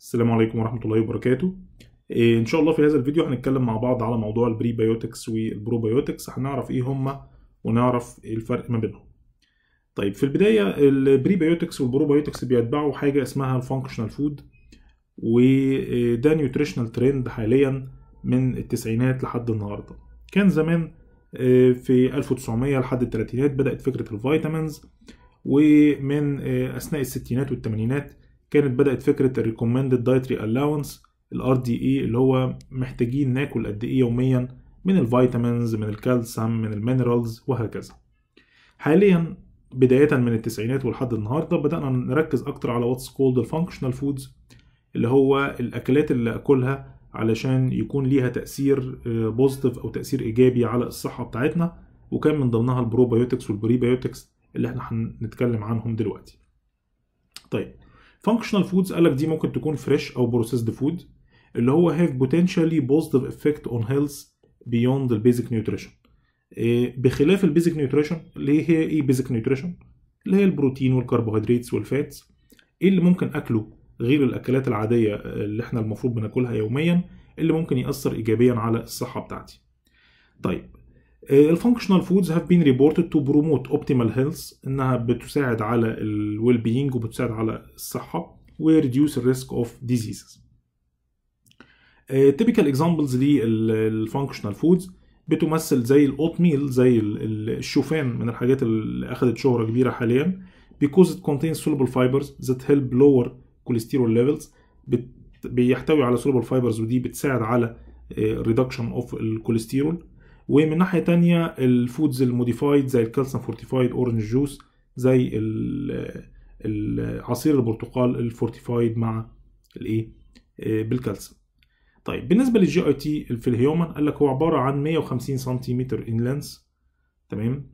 السلام عليكم ورحمة الله وبركاته إيه، ان شاء الله في هذا الفيديو هنتكلم مع بعض على موضوع بايوتكس والبروبايوتكس هنعرف ايه هما ونعرف إيه الفرق ما بينهم طيب في البداية بايوتكس والبروبايوتكس بيتبعوا حاجة اسمها الفانكشنال فود وده نيوتريشنال ترند حاليا من التسعينات لحد النهاردة كان زمان إيه، في 1900 لحد الثلاثينات بدأت فكرة الفيتامينز ومن أثناء الستينات والثمانينات كانت بدأت فكرة ال Recommended Dietary Allowance ال RDA e، اللي هو محتاجين ناكل قد إيه يوميا من الفيتامينز من الكالسيوم من المينرالز وهكذا حاليا بداية من التسعينات ولحد النهاردة بدأنا نركز أكتر على واتس كولد الفانكشنال فودز اللي هو الأكلات اللي أكلها علشان يكون ليها تأثير بوزيتيف آه، أو تأثير إيجابي على الصحة بتاعتنا وكان من ضمنها البروبيوتكس والبريبيوتكس اللي احنا هنتكلم عنهم دلوقتي طيب فانكشنال فودز قال لك دي ممكن تكون فريش او بروسيسد فود اللي هو هاف بوتنشالي بوزيتيف افكت اون هيلث بيوند البيزك نيوتريشن بخلاف البيزك نيوتريشن اللي هي ايه بيزك نيوتريشن اللي هي البروتين والكربوهيدرات والفاتس ايه اللي ممكن اكله غير الاكلات العاديه اللي احنا المفروض بناكلها يوميا اللي ممكن ياثر ايجابيا على الصحه بتاعتي طيب الفانكشنال فودز هاف بين ريبورتد تو بروموت اوبتيمال هيلث انها بتساعد على الويل بينج وبتساعد على الصحه وريديوس الريسك اوف ديزيزز تيبيكال اكزامبلز للفانكشنال فودز بتمثل زي الاوت ميل زي الشوفان من الحاجات اللي اخذت شهره كبيره حاليا because it contains soluble fibers that help lower cholesterol levels بيحتوي على soluble fibers ودي بتساعد على آه، reduction of الكوليسترول ومن ناحيه تانية الفودز الموديفايد زي الكالسيوم فورتيفايد اورنج جوس زي عصير البرتقال الفورتيفايد مع الايه آه، بالكالسيوم طيب بالنسبه للجي اي تي في الهيومن قال لك هو عباره عن 150 سنتيمتر ان لينث تمام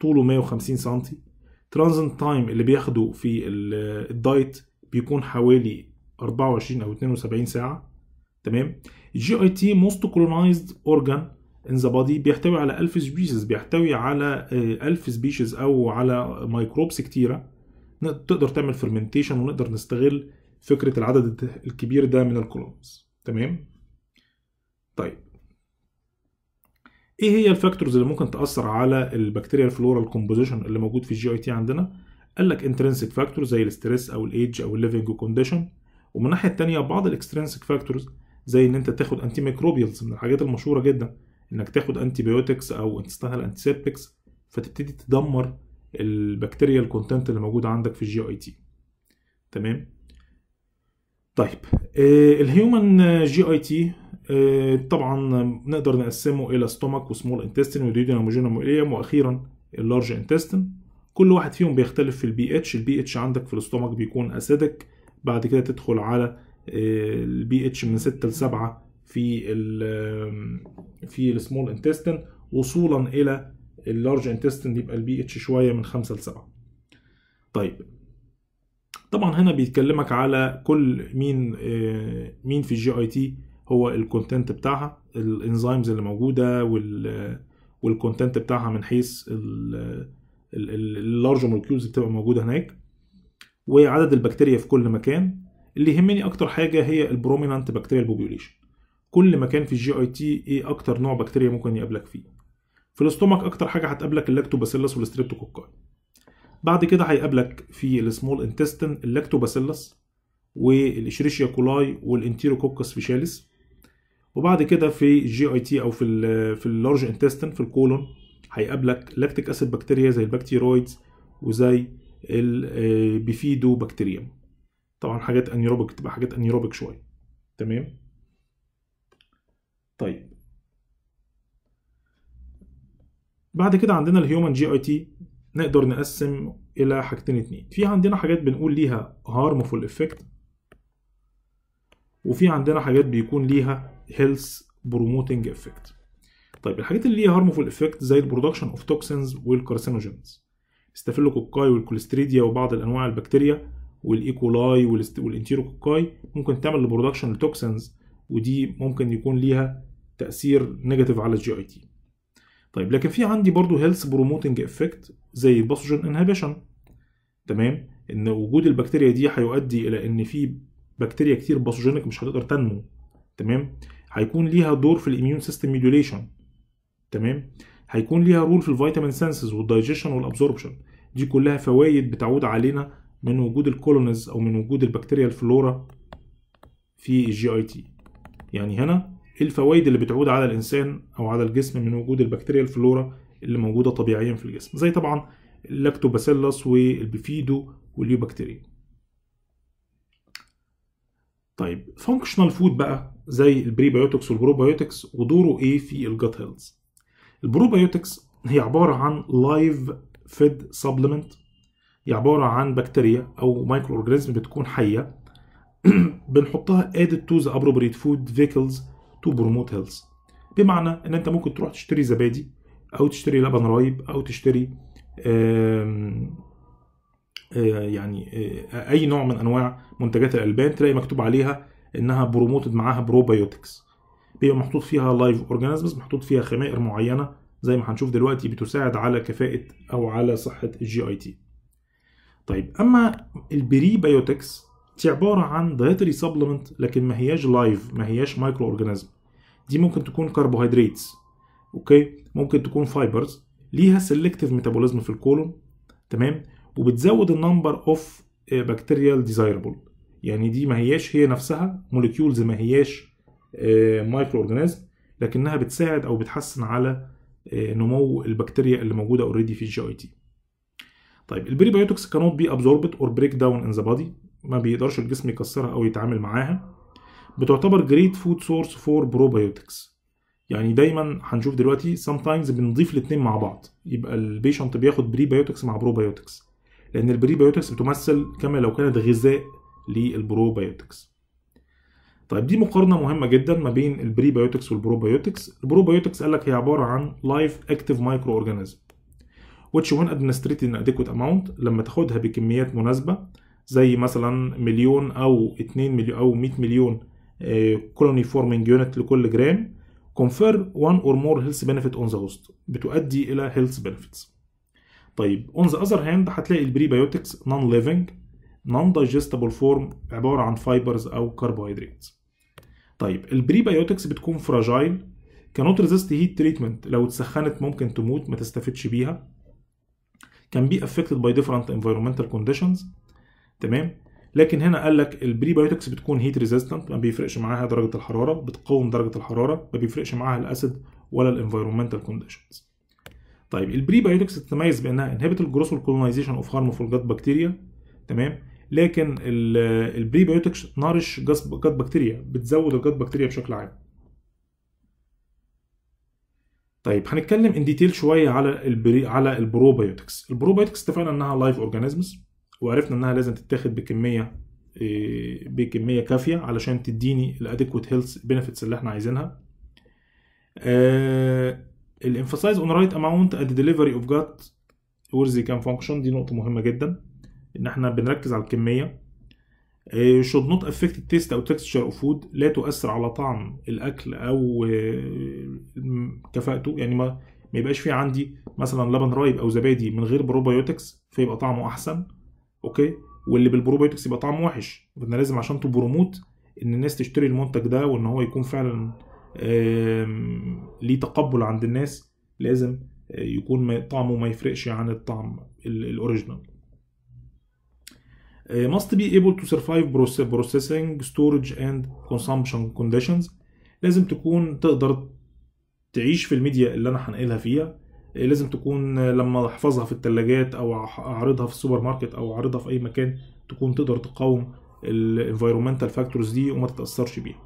طوله 150 سم ترانزنت تايم اللي بياخده في آه، الدايت بيكون حوالي 24 او 72 ساعه تمام الجي اي تي موست كولونايزد اورجان ان ذا بودي بيحتوي على 1000 سبيشيز بيحتوي على 1000 آه، سبيشيز او على ميكروبس كتيره تقدر تعمل فيرمنتيشن ونقدر نستغل فكره العدد الكبير ده من الكولومز تمام طيب ايه هي الفاكتورز اللي ممكن تاثر على البكتيريا الفلورال كومبوزيشن اللي موجود في الجي اي تي عندنا قال لك انترنسك فاكتور زي الاستريس او الايدج او الليفنج كونديشن ومن الناحيه الثانيه بعض الاكسترنسك فاكتورز زي ان انت تاخد انتي ميكروبيلز من الحاجات المشهوره جدا انك تاخد انتي بيوتكس او انتستانال انتسيبتكس فتبتدي تدمر البكتيريا الكونتنت اللي موجوده عندك في الجي اي تي تمام طيب الهيومن جي اي تي طبعا نقدر نقسمه الى ستومك وسمول انتستين وديودنا موجونم واخيرا اللارج انتستين كل واحد فيهم بيختلف في البي اتش البي اتش عندك في الاستومك بيكون اسيدك بعد كده تدخل على آه، البي اتش من 6 ل 7 في الـ في السمول انتستين وصولا الى اللارج انتستين يبقى البي اتش شويه من 5 ل 7 طيب طبعا هنا بيتكلمك على كل مين آه، مين في الجي اي تي هو الكونتنت بتاعها الانزيمز اللي موجوده وال والكونتنت بتاعها من حيث اللارج مولكيولز بتبقى موجوده هناك وعدد البكتيريا في كل مكان اللي يهمني اكتر حاجه هي البرومينانت بكتيريا بوبيوليشن كل مكان في الجي اي تي ايه اكتر نوع بكتيريا ممكن يقابلك فيه في الاستومك اكتر حاجه هتقابلك اللاكتوباسيلس والستريبتوكوكاي بعد كده هيقابلك في السمول انتستين اللاكتوباسيلس والاشريشيا كولاي والانتيروكوكس فيشاليس وبعد كده في الجي اي تي او في ال في اللارج انتستين في الكولون هيقابلك لاكتيك اسيد بكتيريا زي البكتيرويدز وزي البيفيدو آه، بكتيريا طبعا حاجات انيروبيك تبقى حاجات انيروبيك شويه تمام طيب بعد كده عندنا الهيومن جي اي تي نقدر نقسم الى حاجتين اتنين في عندنا حاجات بنقول ليها هارمفول افكت وفي عندنا حاجات بيكون ليها هيلث بروموتنج افكت طيب الحاجات اللي ليها هارمفول افكت زي البرودكشن اوف توكسينز والكارسينوجينز استافيلوكوكاي والكوليستريديا وبعض انواع البكتيريا والايكولاي والانتيروكوكاي ممكن تعمل برودكشن لتوكسينز ودي ممكن يكون ليها تاثير نيجاتيف على الجي اي تي طيب لكن في عندي برضو هيلث بروموتنج افكت زي الباثوجين انهبيشن تمام ان وجود البكتيريا دي هيؤدي الى ان في بكتيريا كتير باثوجينك مش هتقدر تنمو تمام هيكون ليها دور في الاميون سيستم ميديوليشن تمام هيكون ليها رول في الفيتامين سينسز والدايجيشن والابزوربشن دي كلها فوائد بتعود علينا من وجود الكولونيز او من وجود البكتيريا الفلورا في الجي اي تي يعني هنا الفوائد اللي بتعود على الانسان او على الجسم من وجود البكتيريا الفلورا اللي موجوده طبيعيا في الجسم زي طبعا اللاكتوباسيلس والبيفيدو واليوبكتيريا طيب فانكشنال فود بقى زي البريبيوتكس والبروبيوتكس ودوره ايه في الجت هيلث البروبيوتكس هي عباره عن لايف فيد سبلمنت هي عباره عن بكتيريا او مايكرو اورجانيزم بتكون حيه بنحطها ادد تو ذا ابروبريت فود فيكلز تو بروموت هيلث بمعنى ان انت ممكن تروح تشتري زبادي او تشتري لبن رايب او تشتري آه، يعني آه، اي نوع من انواع منتجات الالبان تلاقي مكتوب عليها انها بروموتد معاها بروبايوتكس بيبقى محطوط فيها لايف اورجانيزمز محطوط فيها خمائر معينه زي ما هنشوف دلوقتي بتساعد على كفاءه او على صحه الجي اي تي طيب اما البريبايوتكس دي عباره عن دايتري سبلمنت لكن ما هياش لايف ما هياش مايكرو اورجانيزم دي ممكن تكون كربوهيدرات اوكي ممكن تكون فايبرز ليها سيلكتيف ميتابوليزم في الكولون تمام وبتزود النمبر اوف بكتيريال ديزايربل يعني دي ما هياش هي نفسها موليكيولز ما هياش مايكرو آه، اورجانيزم لكنها بتساعد او بتحسن على آه، نمو البكتيريا اللي موجوده اوريدي في الجي اي تي طيب البريبيوتكس كانوت بي ابزوربت اور بريك داون ان ذا بادي ما بيقدرش الجسم يكسرها او يتعامل معاها بتعتبر جريت فود سورس فور بروبايوتكس يعني دايما هنشوف دلوقتي sometimes بنضيف الاثنين مع بعض يبقى البيشنت بياخد بريبايوتكس مع بروبايوتكس لان البريبايوتكس بتمثل كما لو كانت غذاء للبروبايوتكس طيب دي مقارنه مهمه جدا ما بين البريبايوتكس والبروبايوتكس البروبايوتكس قال لك هي عباره عن لايف اكتيف مايكرو اورجانيزم which when administered in adequate amount لما تاخدها بكميات مناسبه زي مثلا مليون او 2 مليون او 100 مليون كولوني فورمينج يونت لكل جرام confer one or more health benefit on the host بتؤدي الى health benefits طيب on the other hand هتلاقي البريبيوتكس non living non digestible form عباره عن fibers او carbohydrates طيب البريبيوتكس بتكون فراجايل cannot resist heat treatment لو اتسخنت ممكن تموت ما تستفدش بيها can be affected by different environmental conditions تمام لكن هنا قال لك البريبيوتكس بتكون هيت ريزيستنت ما بيفرقش معاها درجه الحراره بتقاوم درجه الحراره ما بيفرقش معاها الاسيد ولا الانفايرمنتال كونديشنز طيب البريبيوتكس تتميز بانها انهبت الجروس والكولونايزيشن اوف هارمفول جات بكتيريا تمام لكن البريبيوتكس نارش جات بكتيريا بتزود الجات بكتيريا بشكل عام طيب هنتكلم ان ديتيل شويه على البري على البروبيوتكس البروبيوتكس اتفقنا انها لايف اورجانيزمز وعرفنا انها لازم تتاخد بكميه آه، بكميه كافيه علشان تديني الادكوت هيلث بنفيتس اللي احنا عايزينها الامفاسايز اون رايت اماونت ات ديليفري اوف جات ورزي كان فانكشن دي نقطه مهمه جدا ان احنا بنركز على الكميه آه، should not affect the taste او texture of food لا تؤثر على طعم الاكل او آه، كفاءته يعني ما ما يبقاش في عندي مثلا لبن رايب او زبادي من غير بروبايوتكس فيبقى طعمه احسن اوكي واللي بالبروبيوتكس يبقى طعمه وحش فانا لازم عشان تبروموت ان الناس تشتري المنتج ده وان هو يكون فعلا ليه تقبل عند الناس لازم آه، يكون طعمه ما يفرقش عن الطعم الاوريجينال آه، must be able to survive processing, storage and consumption conditions لازم تكون تقدر تعيش في الميديا اللي انا هنقلها فيها إيه، لازم تكون لما احفظها في الثلاجات او اعرضها في السوبر ماركت او اعرضها في اي مكان تكون تقدر تقاوم الانفيرومنتال فاكتورز دي وما تتاثرش بيها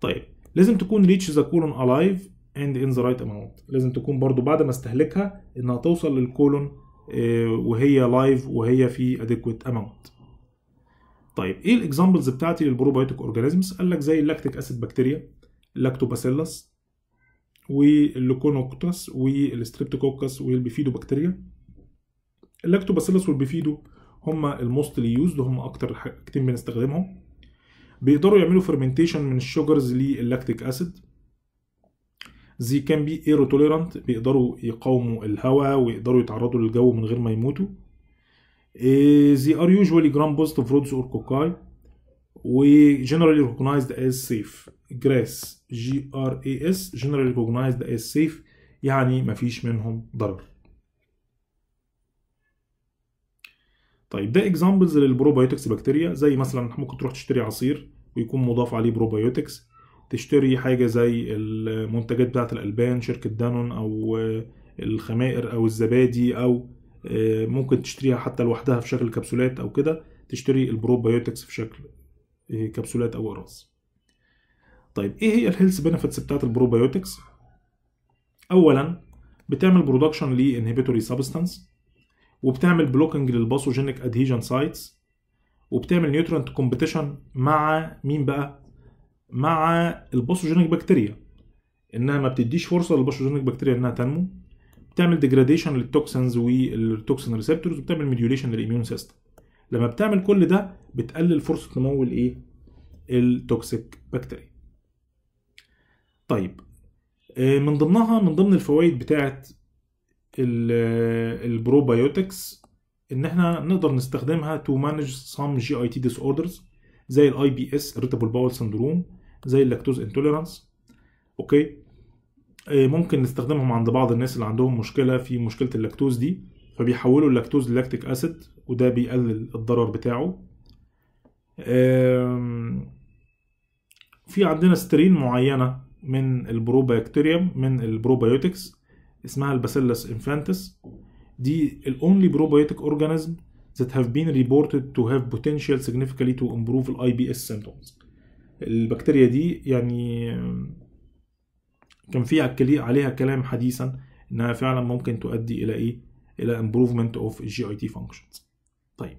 طيب لازم تكون ريتش ذا كولون الايف اند ان ذا رايت اماونت لازم تكون برضو بعد ما استهلكها انها توصل للكولون آه، وهي لايف وهي في اديكويت اماونت طيب ايه الاكزامبلز بتاعتي للبروبايوتيك اورجانيزمز قال لك زي اللاكتيك اسيد بكتيريا لاكتوباسيلس واللوكونوكتس والستريبتوكوكس والبيفيدو بكتيريا اللاكتوباسيلس والبيفيدو هما الموستلي يوزد هما اكتر حاجتين بنستخدمهم بيقدروا يعملوا فرمنتيشن من الشوجرز للاكتيك اسيد زي كان بي ايرو توليرانت بيقدروا يقاوموا الهواء ويقدروا يتعرضوا للجو من غير ما يموتوا زي ار يوجوالي جرام بوزيتيف رودز اور كوكاي وجنرالي ريكوجنايزد از سيف جراس جي ار اي اس جنرال ريكوجنايزد اس سيف يعني مفيش منهم ضرر طيب ده اكزامبلز للبروبايوتكس بكتيريا زي مثلا ممكن تروح تشتري عصير ويكون مضاف عليه بروبايوتكس تشتري حاجة زي المنتجات بتاعة الألبان شركة دانون أو الخمائر أو الزبادي أو آه، ممكن تشتريها حتى لوحدها في شكل كبسولات أو كده تشتري البروبايوتكس في شكل آه، كبسولات أو أقراص طيب ايه هي الهيلث بنفيتس بتاعت البروبايوتكس اولا بتعمل برودكشن لانهبيتوري سبستانس وبتعمل بلوكنج للباثوجينيك ادهيجن سايتس وبتعمل نيوترنت كومبيتيشن مع مين بقى مع الباثوجينيك بكتيريا انها ما بتديش فرصه للباثوجينيك بكتيريا انها تنمو بتعمل ديجراديشن للتوكسنز والتوكسن ريسبتورز وبتعمل ميديوليشن للاميون سيستم لما بتعمل كل ده بتقلل فرصه نمو الايه التوكسيك بكتيريا طيب آه، من ضمنها من ضمن الفوائد بتاعت آه، البروبايوتكس ان احنا نقدر نستخدمها تو مانج سام جي اي تي ديس اوردرز زي الاي بي اس ريتابل باول سندروم زي اللاكتوز انتوليرانس اوكي آه، ممكن نستخدمهم عند بعض الناس اللي عندهم مشكله في مشكله اللاكتوز دي فبيحولوا اللاكتوز للاكتيك اسيد وده بيقلل الضرر بتاعه في عندنا سترين معينه من البروباكتيريوم من البروبايوتكس اسمها الباسيلس انفانتس دي ال only probiotic organism that have been reported to have potential significantly to improve ال IBS symptoms البكتيريا دي يعني كان في عليها كلام حديثا انها فعلا ممكن تؤدي الى ايه الى improvement of GIT functions طيب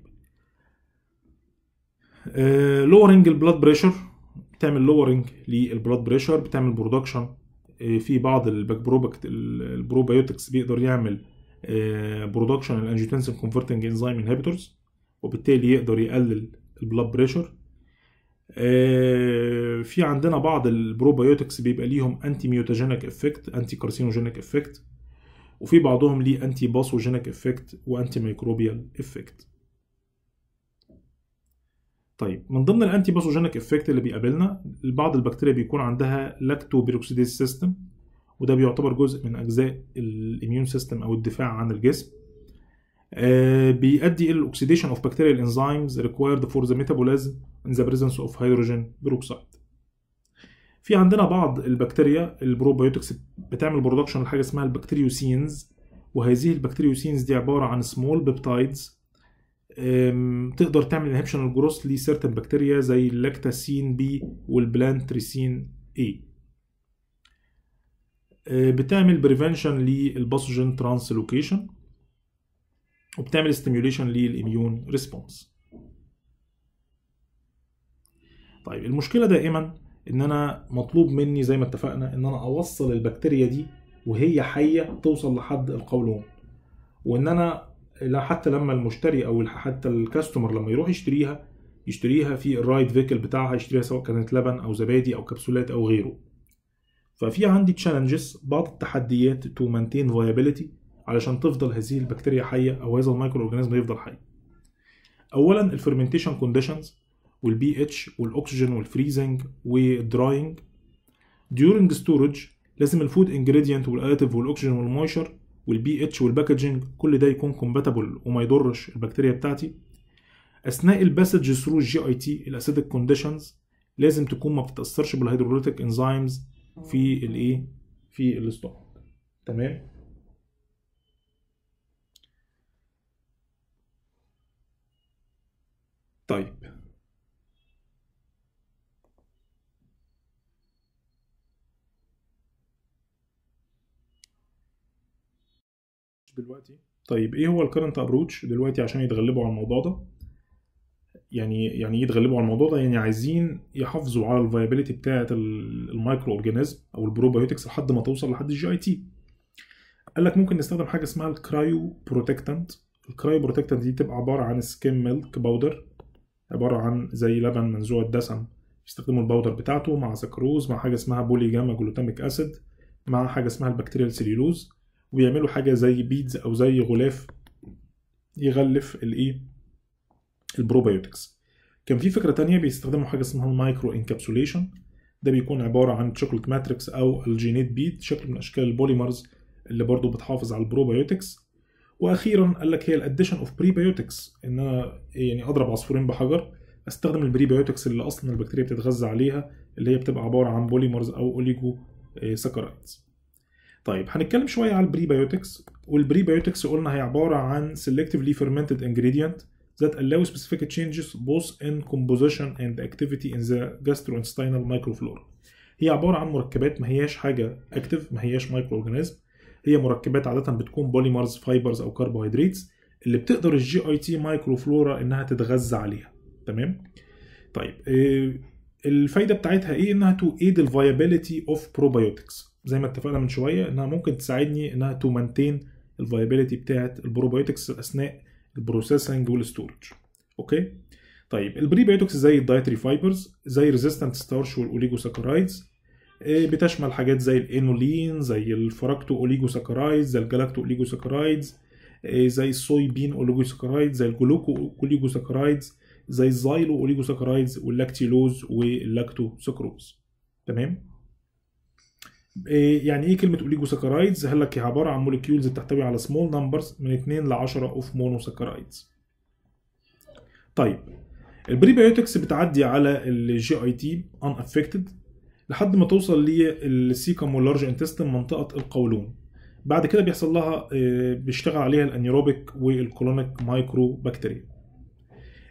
uh, lowering blood pressure بتعمل لورنج للبلاد بريشر بتعمل برودكشن آه، في بعض الباك بروبكت البروبايوتكس بيقدر يعمل برودكشن الانجيوتنسين كونفرتنج انزيم انهبيتورز وبالتالي يقدر يقلل البلاد آه، بريشر في عندنا بعض البروبايوتكس بيبقى ليهم انتي ميوتاجينيك افكت انتي كارسينوجينيك افكت وفي بعضهم ليه انتي باسوجينيك افكت وانتي ميكروبيال افكت طيب من ضمن الانتي باثوجينيك افكت اللي بيقابلنا بعض البكتيريا بيكون عندها لاكتو بيروكسيديز سيستم وده بيعتبر جزء من اجزاء الاميون سيستم او الدفاع عن الجسم آه بيؤدي الى الاكسيديشن اوف بكتيريال انزيمز ريكوايرد فور ذا ميتابوليزم ان ذا بريزنس اوف هيدروجين بيروكسيد في عندنا بعض البكتيريا البروبيوتكس بتعمل برودكشن لحاجه اسمها البكتيريوسينز وهذه البكتيريوسينز دي عباره عن سمول بيبتايدز تقدر تعمل انهبشن الجروس لسيرتن بكتيريا زي اللاكتاسين بي والبلانتريسين اي بتعمل بريفنشن للباثوجين ترانسلوكيشن وبتعمل ستيميوليشن للاميون ريسبونس طيب المشكله دائما ان انا مطلوب مني زي ما اتفقنا ان انا اوصل البكتيريا دي وهي حيه توصل لحد القولون وان انا لا حتى لما المشتري او حتى الكاستمر لما يروح يشتريها يشتريها في الرايد فيكل بتاعها يشتريها سواء كانت لبن او زبادي او كبسولات او غيره ففي عندي تشالنجز بعض التحديات تو مانتين فايابيليتي علشان تفضل هذه البكتيريا حيه او هذا المايكرو اورجانيزم يفضل حي اولا الفرمنتيشن كونديشنز والبي اتش والاكسجين والفريزنج والدراينج ديورنج ستورج لازم الفود انجريدينت والاتيف والاكسجين والمويشر والبي اتش والباكجنج كل ده يكون كومباتبل وما يضرش البكتيريا بتاعتي اثناء الباسج ثرو جي اي تي الاسيدك كونديشنز لازم تكون ما بتتاثرش بالهيدروليتيك انزيمز في الايه في الاستومك تمام طيب دلوقتي طيب ايه هو الكرنت ابروتش دلوقتي عشان يتغلبوا على الموضوع ده يعني يعني يتغلبوا على الموضوع ده يعني عايزين يحافظوا على الفايبيليتي بتاعه المايكرو اورجانيزم او البروبايوتكس لحد ما توصل لحد الجي اي تي قال لك ممكن نستخدم حاجه اسمها الكرايو بروتكتنت الكرايو بروتكتنت دي بتبقى عباره عن سكيم ميلك باودر عباره عن زي لبن منزوع الدسم يستخدموا الباودر بتاعته مع سكروز مع حاجه اسمها بولي جاما جلوتاميك اسيد مع حاجه اسمها البكتيريال سيلولوز ويعملوا حاجه زي بيدز او زي غلاف يغلف الايه البروبيوتكس كان في فكره تانية بيستخدموا حاجه اسمها المايكرو انكابسوليشن ده بيكون عباره عن شوكليت ماتريكس او الجينيت بيد شكل من اشكال البوليمرز اللي برضو بتحافظ على البروبيوتكس واخيرا قال لك هي الاديشن اوف بريبيوتكس ان انا يعني اضرب عصفورين بحجر استخدم البريبيوتكس اللي اصلا البكتيريا بتتغذى عليها اللي هي بتبقى عباره عن بوليمرز او اوليجو آه، سكرايدز طيب هنتكلم شويه على البريبيوتكس والبريبيوتكس قلنا هي عباره عن selectively fermented ingredient that allow specific changes both in composition and activity in the gastrointestinal microflora هي عباره عن مركبات ما هياش حاجه اكتف ما هياش مايكرو اورجانيزم هي مركبات عاده بتكون بوليمرز فايبرز او كربوهيدراتس اللي بتقدر الجي اي تي مايكروفلورا انها تتغذى عليها تمام طيب آه، الفايده بتاعتها ايه انها تو ايد الفايابيليتي اوف probiotics زي ما اتفقنا من شويه انها ممكن تساعدني انها تو مانتين الفايبيليتي بتاعه البروبايوتكس اثناء البروسيسنج والستورج اوكي طيب البريبايوتكس زي الدايتري فايبرز زي ريزيستنت ستارش والاوليجوساكرايدز بتشمل حاجات زي الانولين زي الفراكتو اوليجوساكرايدز زي الجلاكتو اوليجوساكرايدز آه، زي الصوي بين اوليجوساكرايدز زي الجلوكو اوليجوساكرايدز زي الزايلو اوليجوساكرايدز واللاكتيلوز واللاكتو سكروز تمام إيه، يعني ايه كلمه اوليجوساكرايدز هل لك هي عباره عن موليكيولز بتحتوي على سمول نمبرز من 2 ل 10 اوف مونوساكرايدز طيب البريبيوتكس بتعدي على الجي اي تي ان افكتد لحد ما توصل للسيكم واللارج انتستين منطقه القولون بعد كده بيحصل لها إيه، بيشتغل عليها الانيروبيك والكولونيك مايكرو بكتيريا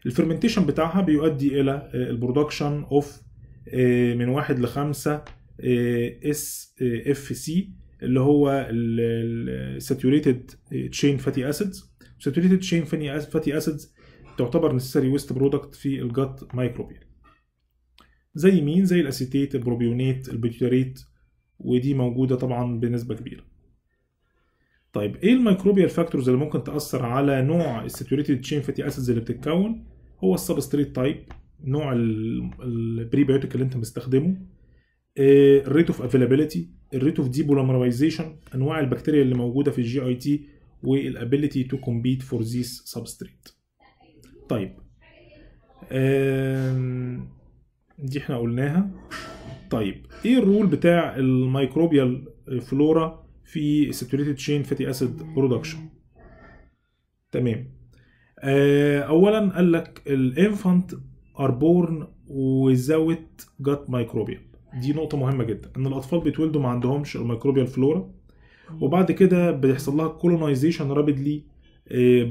الفرمنتيشن بتاعها بيؤدي الى إيه، البرودكشن اوف من واحد لخمسة اس اف سي اللي هو الساتوريتد تشين فاتي اسيدز ساتوريتد تشين فاتي اسيدز تعتبر نسيسري ويست برودكت في الجت مايكروبيال زي مين زي الاسيتيت البروبيونات البيوتيريت ودي موجوده طبعا بنسبه كبيره طيب ايه الميكروبيال فاكتورز اللي ممكن تاثر على نوع الساتوريتد تشين فاتي اسيدز اللي بتتكون هو السبستريت تايب نوع البريبيوتيك اللي انت مستخدمه الريت اوف افيلابيلتي الريت اوف ديبوليمرايزيشن انواع البكتيريا اللي موجوده في الجي اي تي والابيلتي تو كومبيت فور ذيس سبستريت طيب دي احنا قلناها طيب ايه الرول بتاع الميكروبيال فلورا في ساتوريتد تشين فاتي اسيد برودكشن تمام آه، اولا قال لك الانفانت ار بورن without جات microbial دي نقطة مهمة جدا ان الاطفال بيتولدوا ما عندهمش الميكروبيال فلورا وبعد كده بيحصل لها كولونايزيشن رابيدلي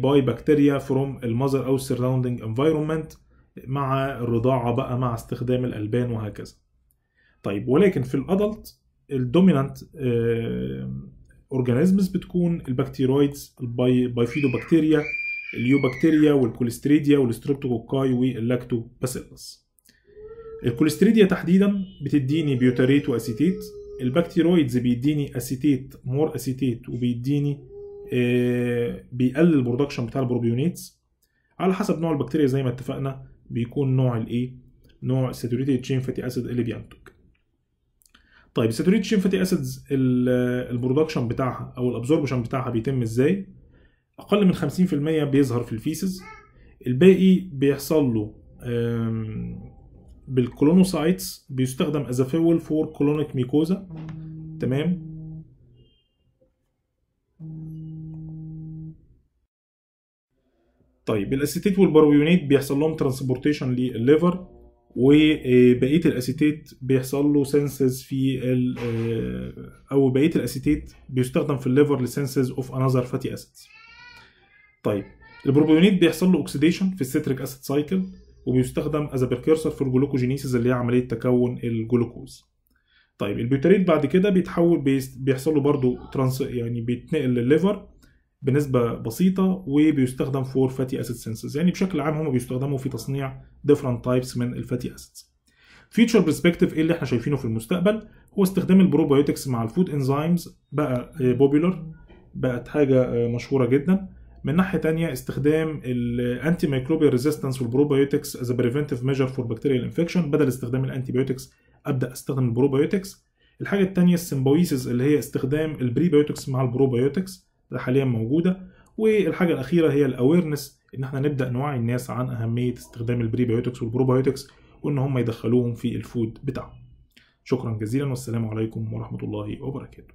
باي بكتيريا فروم المذر او السراوندنج انفايرمنت مع الرضاعة بقى مع استخدام الالبان وهكذا طيب ولكن في الادلت الدومينانت اورجانيزمز آه، بتكون البكتيرويدز البايفيدو بكتيريا اليوبكتيريا والكوليستريديا والستريبتوكوكاي واللاكتوباسيلس الكوليستريديا تحديدا بتديني بيوتاريت واسيتيت البكتيرويدز بيديني اسيتيت مور اسيتيت وبيديني آه، بيقلل البرودكشن بتاع البروبيونيتس على حسب نوع البكتيريا زي ما اتفقنا بيكون نوع الايه نوع ساتوريتد تشين فاتي اسيد اللي بينتج طيب ساتوريتد تشين فاتي اسيدز البرودكشن بتاعها او الابزوربشن بتاعها بيتم ازاي اقل من 50% بيظهر في الفيسز الباقي بيحصل له بالكولونوسايتس بيستخدم فيول فور كولونيك ميكوزا تمام طيب الاسيتات والبرويونات بيحصل لهم ترانسبورتيشن للليفر وبقيه الاسيتيت بيحصل له سنسز في آه، او بقيه الاسيتيت بيستخدم في الليفر لسنسز اوف انذر فاتي اسيدز طيب البروبيونات بيحصل له اوكسيديشن في الستريك اسيد سايكل وبيستخدم از بريكيرسر في الجلوكوجينيسيس اللي هي عمليه تكون الجلوكوز طيب البيوتريت بعد كده بيتحول بيحصل له برضه ترانس يعني بيتنقل للليفر بنسبه بسيطه وبيستخدم فور فاتي اسيد سينسز يعني بشكل عام هم بيستخدموا في تصنيع ديفرنت تايبس من الفاتي اسيدز فيوتشر برسبكتيف ايه اللي احنا شايفينه في المستقبل هو استخدام البروبايوتكس مع الفود انزيمز بقى بوبيلر بقت حاجه مشهوره جدا من ناحيه ثانيه استخدام الانتي مايكروبيال ريزيستنس والبروبايوتكس از بريفنتيف ميجر فور بكتيريال انفكشن بدل استخدام الانتي بايوتكس ابدا استخدم البروبايوتكس الحاجه الثانيه السيمبويسز اللي هي استخدام البريبايوتكس مع البروبايوتكس ده حاليا موجوده والحاجه الاخيره هي الاويرنس ان احنا نبدا نوعي الناس عن اهميه استخدام البريبايوتكس والبروبايوتكس وان هم يدخلوهم في الفود بتاعهم شكرا جزيلا والسلام عليكم ورحمه الله وبركاته